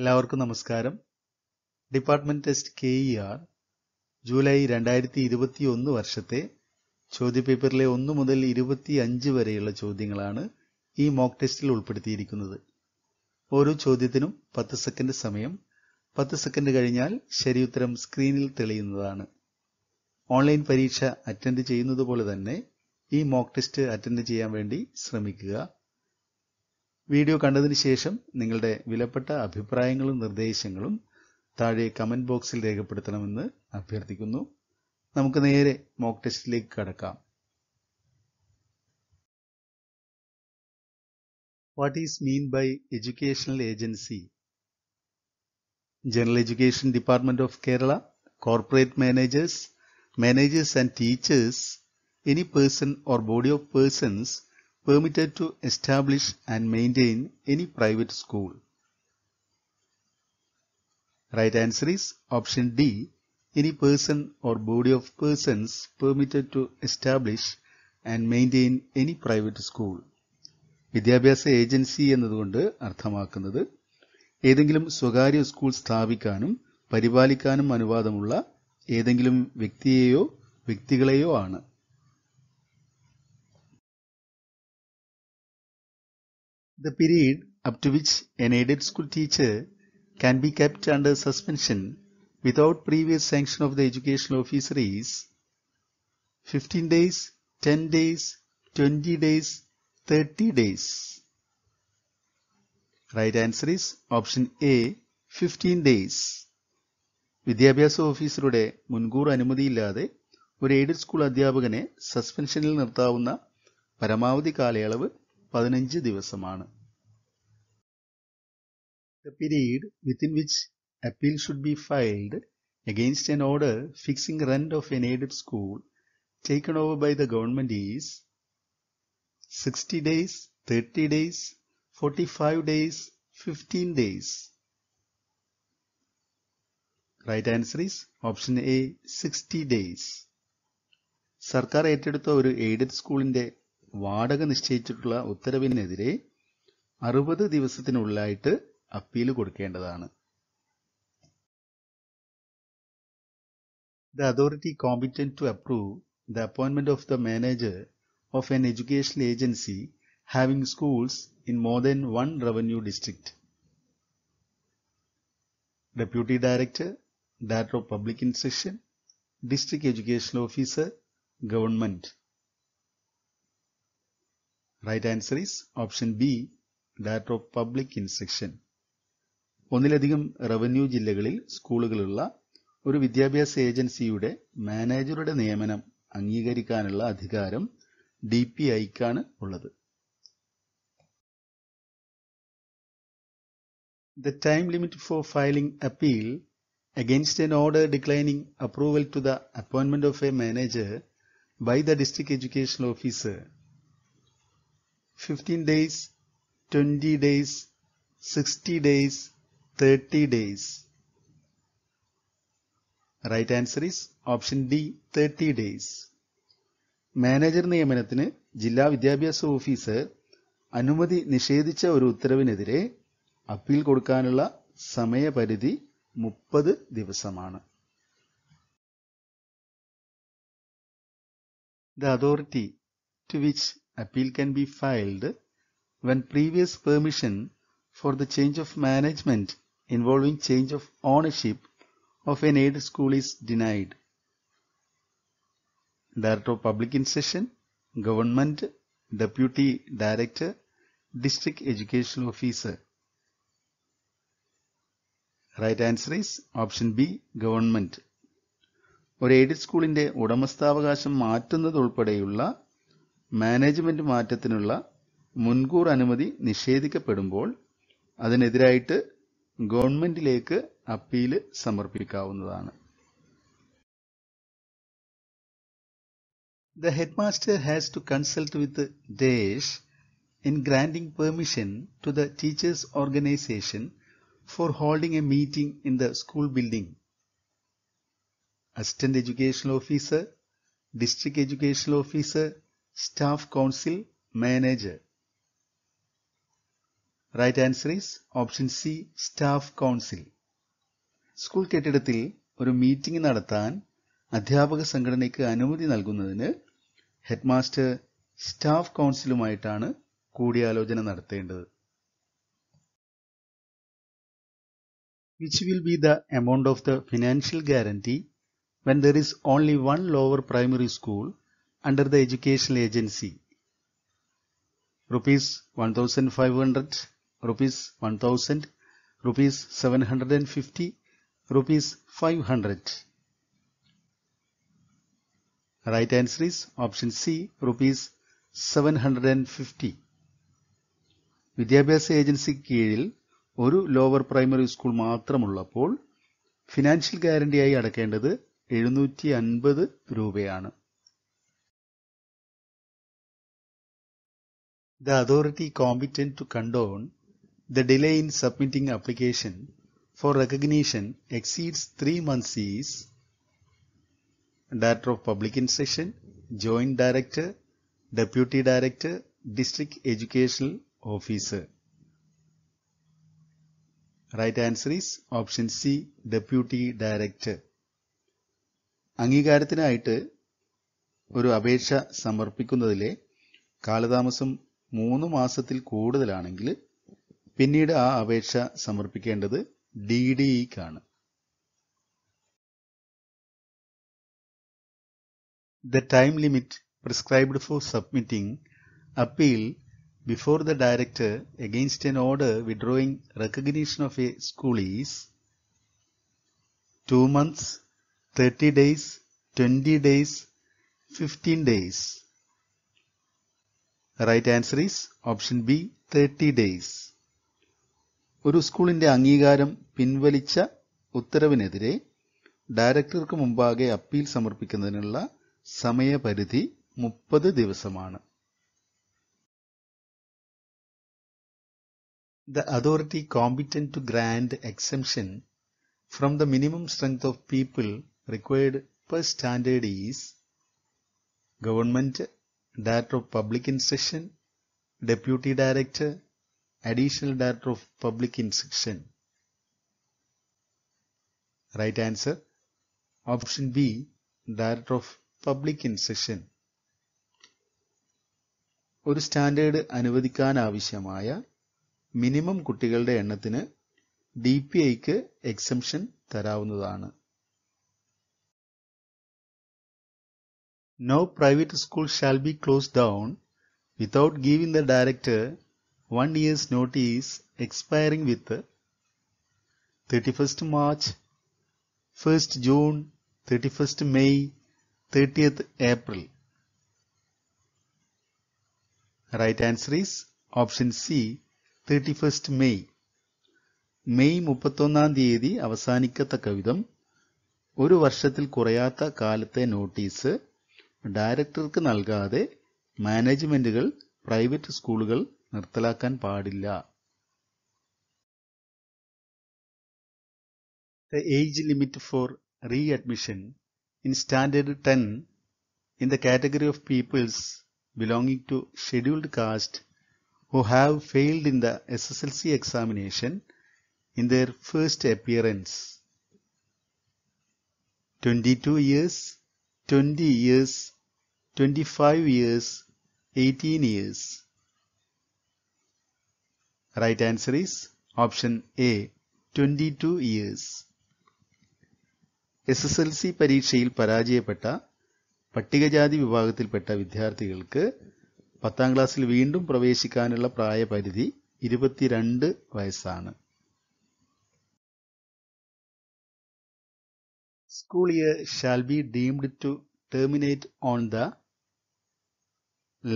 എല്ലാവർക്കും നമസ്കാരം department test K E R July രണ്ടായിരത്തി ഇരുപത്തി ഒന്ന് വർഷത്തെ ചോദ്യപേപ്പറിലെ ഒന്ന് മുതൽ ഇരുപത്തി അഞ്ച് വരെയുള്ള ചോദ്യങ്ങളാണ് ഈ മോക്ക് ടെസ്റ്റിൽ ഉൾപ്പെടുത്തിയിരിക്കുന്നത് ഓരോ ചോദ്യത്തിനും പത്ത് സെക്കൻഡ് സമയം പത്ത് സെക്കൻഡ് കഴിഞ്ഞാൽ ശരിയുത്തരം സ്ക്രീനിൽ തെളിയുന്നതാണ് ഓൺലൈൻ പരീക്ഷ അറ്റൻഡ് ചെയ്യുന്നത് പോലെ തന്നെ ഈ മോക്ക് ടെസ്റ്റ് അറ്റൻഡ് ചെയ്യാൻ വേണ്ടി ശ്രമിക്കുക വീഡിയോ കണ്ടതിന് ശേഷം നിങ്ങളുടെ വിലപ്പെട്ട അഭിപ്രായങ്ങളും നിർദ്ദേശങ്ങളും താഴെ കമന്റ് ബോക്സിൽ രേഖപ്പെടുത്തണമെന്ന് അഭ്യർത്ഥിക്കുന്നു നമുക്ക് നേരെ മോക്ക് ടെസ്റ്റിലേക്ക് കടക്കാം what is mean by educational agency general education department of Kerala corporate managers managers and teachers any person or body of persons permitted to establish and maintain any private school? Right answer is option D. Any person or body of persons permitted to establish and maintain any private school. വിദ്യാഭ്യാസ agency എന്നതുകൊണ്ട് അർത്ഥമാക്കുന്നത് ഏതെങ്കിലും സ്വകാര്യ school സ്ഥാപിക്കാനും പരിപാലിക്കാനും അനുവാദമുള്ള ഏതെങ്കിലും വ്യക്തിയെയോ വ്യക്തികളെയോ ആണ് The period up to which an aided school teacher can be kept under suspension without previous sanction of the educational officer is 15 days, 10 days, 20 days, 30 days. Right answer is option A 15 days. വിദ്യാഭ്യാസ ഓഫീസറുടെ മുൻകൂർ അനുമതിയില്ലാതെ ഒരു aided school അധ്യാപകനെ സസ്പെൻഷനിൽ നിർത്താവുന്ന പരമാവധി കാലയളവ് പതിനഞ്ച് ദിവസമാണ് the period within which appeal should be filed against an order fixing rent of an aided school taken over by the government is 60 days, 30 days, 45 days, 15 days. Right answer is option A 60 days. സർക്കാർ ഏറ്റെടുത്ത ഒരു aided സ്കൂളിന്റെ വാടക നിശ്ചയിച്ചിട്ടുള്ള ഉത്തരവിനെതിരെ അറുപത് ദിവസത്തിനുള്ളിലായിട്ട് appeal കൊടുക്കേണ്ടതാണ് the authority competent to approve the appointment of the manager of an education agency having schools in more than one revenue district deputy director director of public instruction district education officer government right answer is option B that of public instruction ഒന്നിലധികം റവന്യൂ ജില്ലകളിൽ സ്കൂളുകളുള്ള ഒരു വിദ്യാഭ്യാസ ഏജൻസിയുടെ മാനേജറുടെ നിയമനം അംഗീകരിക്കാനുള്ള അധികാരം ഡി പി ഐക്കാണ് ഉള്ളത് The time limit for filing appeal against an order declining approval to the appointment of a manager by the district educational officer fifteen days 20 days sixty days thirty days right answer is option D thirty days manager നിയമനത്തിന് ജില്ലാ വിദ്യാഭ്യാസ officer അനുമതി നിഷേധിച്ച ഒരു ഉത്തരവിനെതിരെ appeal കൊടുക്കാനുള്ള സമയപരിധി മുപ്പത് ദിവസമാണ് the authority to which Appeal can be filed when previous permission for the change of management involving change of ownership of an aid school is denied. Director of Public Instruction, Government, Deputy Director, District Educational Officer. Right answer is option B government ഒരു aided സ്കൂളിന്റെ ഉടമസ്ഥാവകാശം മാറ്റുന്നതുൾപ്പെടെയുള്ള management മാറ്റത്തിനുള്ള മുൻകൂർ അനുമതി നിഷേധിക്കപ്പെടുമ്പോൾ അതിനെതിരായിട്ട് ഗവൺമെന്റിലേക്ക് അപ്പീല് സമർപ്പിക്കാവുന്നതാണ് the headmaster has to consult with dash in granting permission to the teachers organisation for holding a meeting in the school building assistant educational officer district educational officer staff council manager right answer is option C staff council school കെട്ടിടത്തിൽ ഒരു meeting നടത്താൻ അധ്യാപക സംഘടനയ്ക്ക് അനുമതി നൽകുന്നതിന് headmaster staff കൗൺസിലുമായിട്ടാണ് കൂടിയാലോചന നടത്തേണ്ടത് which will be the amount of the financial guarantee when there is only one lower primary school under the educational agency rupees 1500 rupees 1000 rupees 750 rupees 500 right answer is option c rupees 750 വിദ്യാഭ്യാസ ഏജൻസിക്ക് കീഴിൽ ഒരു lower primary school മാത്രമുള്ളപ്പോൾ financial ഗ്യാരണ്ടിയായി അടക്കേണ്ടത് എഴുന്നൂറ്റി അൻപത് രൂപയാണ് the authority competent to condone the delay in submitting application for recognition exceeds 3 months is Director of Public Instruction, Joint Director, Deputy Director, District Educational Officer. Right answer is option C, Deputy Director. അംഗീകാരത്തിനായിട്ട് ഒരു അപേക്ഷ സമർപ്പിക്കുന്നതിലെ കാലതാമസം മൂന്ന് മാസത്തിൽ കൂടുതലാണെങ്കിൽ പിന്നീട് ആ അപേക്ഷ സമർപ്പിക്കേണ്ടത് ഡി ഡിഇക്കാണ് the time limit prescribed for submitting appeal before the director against an order withdrawing recognition of a school is two months thirty days twenty days fifteen days right answer is option B thirty days ഒരു സ്കൂളിന്റെ അംഗീകാരം പിൻവലിച്ച ഉത്തരവിനെതിരെ ഡയറക്ടർക്ക് മുമ്പാകെ appeal സമർപ്പിക്കുന്നതിനുള്ള സമയപരിധി മുപ്പത് ദിവസമാണ് the authority competent to grant exemption from the minimum strength of people required per standard is government Director of Public Instruction, Deputy Director, Additional Director of Public Instruction. Right answer Option B Director of Public Instruction. ഒരു standard അനുവദിക്കാൻ ആവശ്യമായ minimum കുട്ടികളുടെ എണ്ണത്തിന് DPI P ഐക്ക് exemption തരാവുന്നതാണ് No private school shall be closed down without giving the director one year's notice expiring with 31st March, 1st June, 31st May, 30th April. Right answer is option C, 31st May. May മുപ്പത്തൊന്നാം തീയതി അവസാനിക്കത്തക്ക വിധം ഒരു വർഷത്തിൽ കുറയാത്ത കാലത്തെ notice ഡയറക്ടർക്ക് നൽകാതെ മാനേജ്മെന്റുകൾ private സ്കൂളുകൾ നിർത്തലാക്കാൻ പാടില്ല the age limit for readmission in standard ten in the category of peoples belonging to scheduled caste who have failed in the S S L C examination in their first appearance twenty two years 20 years, 25 years, 18 years. Right answer is option A 22 years. S S L C പരീക്ഷയിൽ പരാജയപ്പെട്ട പട്ടികജാതി വിഭാഗത്തിൽപ്പെട്ട വിദ്യാർത്ഥികൾക്ക് പത്താം ക്ലാസ്സിൽ വീണ്ടും പ്രവേശിക്കാനുള്ള പ്രായപരിധി ഇരുപത്തിരണ്ട് വയസ്സാണ് school year shall be deemed to terminate on the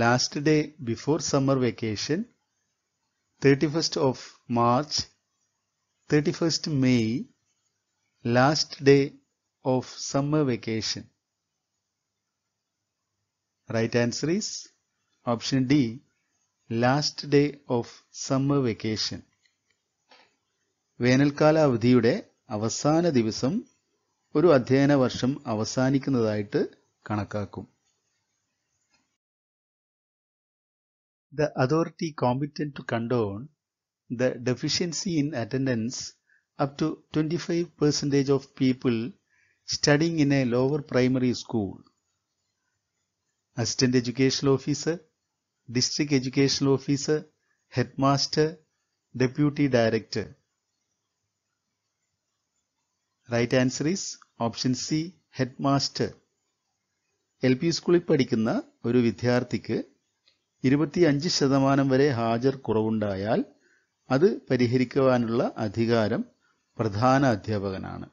last day before summer vacation thirty first of March thirty first May last day of summer vacation right answer is option D last day of summer vacation വേനൽക്കാല അവധിയുടെ അവസാന ദിവസം ഒരു അധ്യയന വർഷം അവസാനിക്കുന്നതായിട്ട് കണക്കാക്കും the authority competent to condone the deficiency in attendance up to twenty five percentage of people studying in a lower primary school assistant education officer district education officer headmaster deputy director right answer is option C headmaster L P സ്കൂളിൽ പഠിക്കുന്ന ഒരു വിദ്യാർത്ഥിക്ക് ഇരുപത്തിയഞ്ച് ശതമാനം വരെ ഹാജർ കുറവുണ്ടായാൽ അത് പരിഹരിക്കുവാനുള്ള അധികാരം പ്രധാന അധ്യാപകനാണ്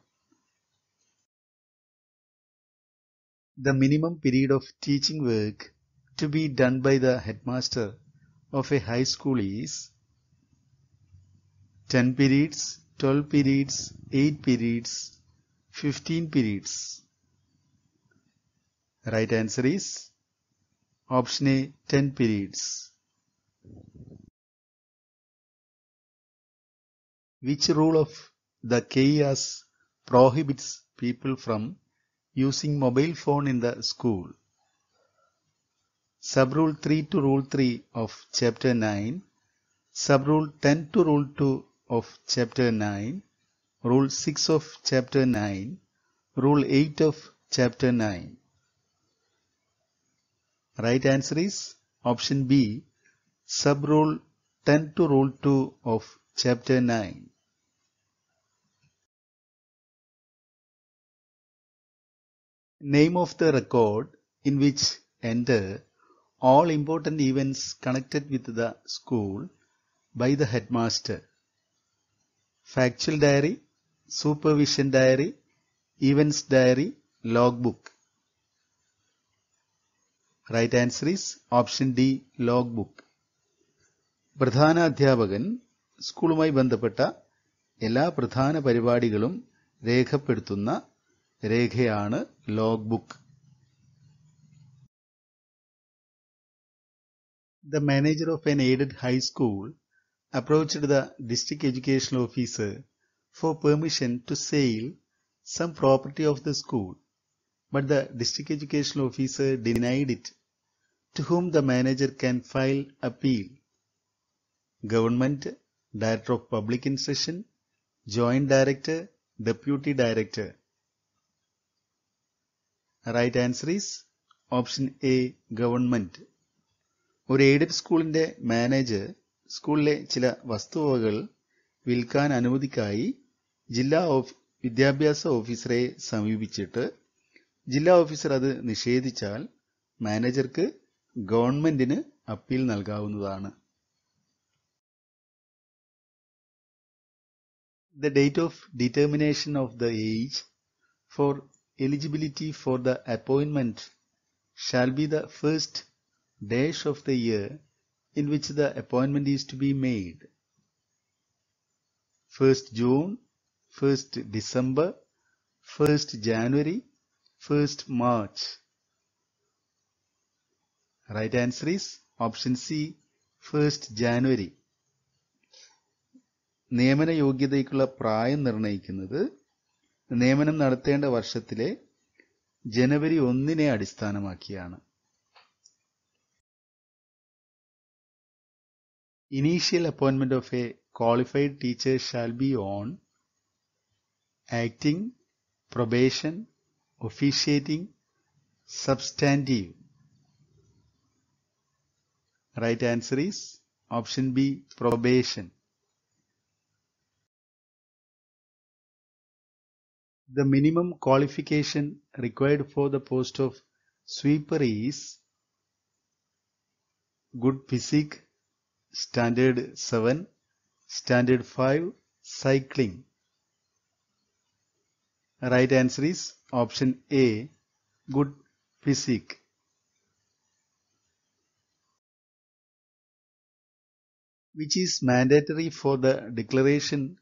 the minimum period of teaching work to be done by the headmaster of a high school is ten periods twelve periods eight periods 15 periods. Right answer is option A 10 periods. Which rule of the KEAS prohibits people from using mobile phone in the school? Subrule 3 to Rule 3 of Chapter 9, Subrule 10 to Rule 2 of Chapter 9, Rule 6 of Chapter 9, Rule 8 of Chapter 9. Right answer is option B, sub rule 10 to rule 2 of Chapter 9. Name of the record in which enter all important events connected with the school by the headmaster. Factual diary supervision diary events diary log book right answer is option D log book പ്രധാന അധ്യാപകൻ സ്കൂളുമായി ബന്ധപ്പെട്ട എല്ലാ പ്രധാന പരിപാടികളും രേഖപ്പെടുത്തുന്ന രേഖയാണ് log book the manager of an aided high school school the district education education for permission to sale some property of the school, but the district education officer denied it, to whom the manager can file appeal. Government, Director of Public Instruction, Joint Director, Deputy Director. Right answer is option A government. ഒരു aided സ്കൂളിന്റെ manager സ്കൂളിലെ ചില വസ്തുവകകൾ വിൽക്കാൻ അനുമതിക്കായി ജില്ലാ വിദ്യാഭ്യാസ ഓഫീസറെ സമീപിച്ചിട്ട് ജില്ലാ ഓഫീസർ അത് നിഷേധിച്ചാൽ മാനേജർക്ക് ഗവൺമെന്റിന് അപ്പീൽ നൽകാവുന്നതാണ് the date of determination of the age for eligibility for the appointment shall be the first dash of the year in which the appointment is to be made first June 1st December, 1st January, 1st March. Right answer is option C, 1st January. നിയമന യോഗ്യതയ്ക്കുള്ള പ്രായം നിർണ്ണയിക്കുന്നത് നിയമനം നടത്തേണ്ട വർഷത്തിലെ ജനുവരി ഒന്നിനെ അടിസ്ഥാനമാക്കിയാണ് Initial appointment of a qualified teacher shall be on acting, probation, officiating, substantive. Right answer is option B, probation. The minimum qualification required for the post of sweeper is good physique, standard 7, standard 5, cycling. Right answer is option A. Good physique. Which is mandatory for the declaration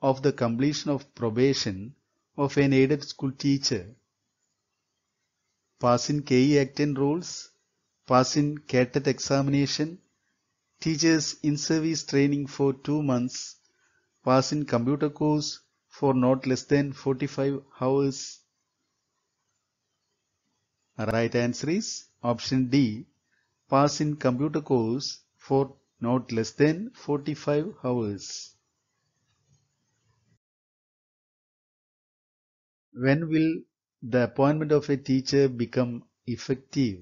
of the completion of probation of an aided school teacher. passing KE Act rules, passing in examination, teachers in service training for two months, passing computer course for not less than 45 hours? Right answer is option D. Pass in computer course for not less than 45 hours. When will the appointment of a teacher become effective?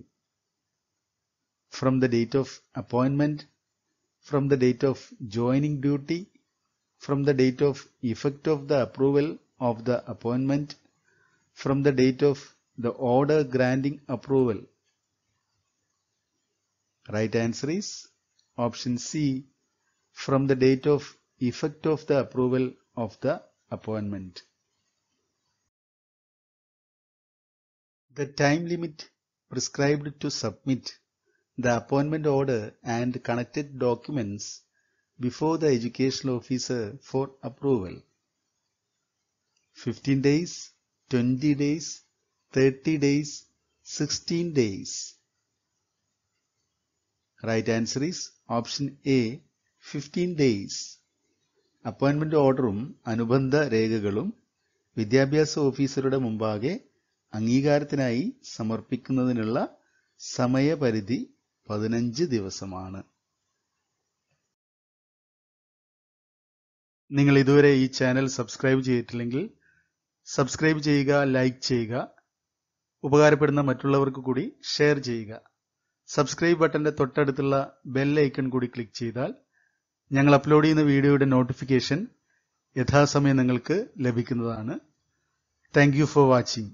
From the date of appointment, from the date of joining duty, from the date of effect of the approval of the appointment, from the date of the order granting approval. Right answer is option C from the date of effect of the approval of the appointment. The time limit prescribed to submit the appointment order and connected documents before the educational officer for approval. 15 days, 20 days, 30 days, 16 days. Right answer is option A, 15 days. Appointment orderum, Anubandha Regagalum, Vidyabhyas officeruda Mumbage, Angigarthinai, Samarpikunadinilla, Samaya Paridi, Padananji Divasamana. നിങ്ങൾ ഇതുവരെ ഈ channel subscribe ചെയ്തിട്ടില്ലെങ്കിൽ subscribe ചെയ്യുക like ചെയ്യുക ഉപകാരപ്പെടുന്ന മറ്റുള്ളവർക്ക് കൂടി share ചെയ്യുക സബ്സ്ക്രൈബ് ബട്ടന്റെ തൊട്ടടുത്തുള്ള ബെൽ ഐക്കൺ കൂടി ക്ലിക്ക് ചെയ്താൽ ഞങ്ങൾ അപ്ലോഡ് ചെയ്യുന്ന വീഡിയോയുടെ നോട്ടിഫിക്കേഷൻ യഥാസമയം നിങ്ങൾക്ക് ലഭിക്കുന്നതാണ് താങ്ക് ഫോർ വാച്ചിങ്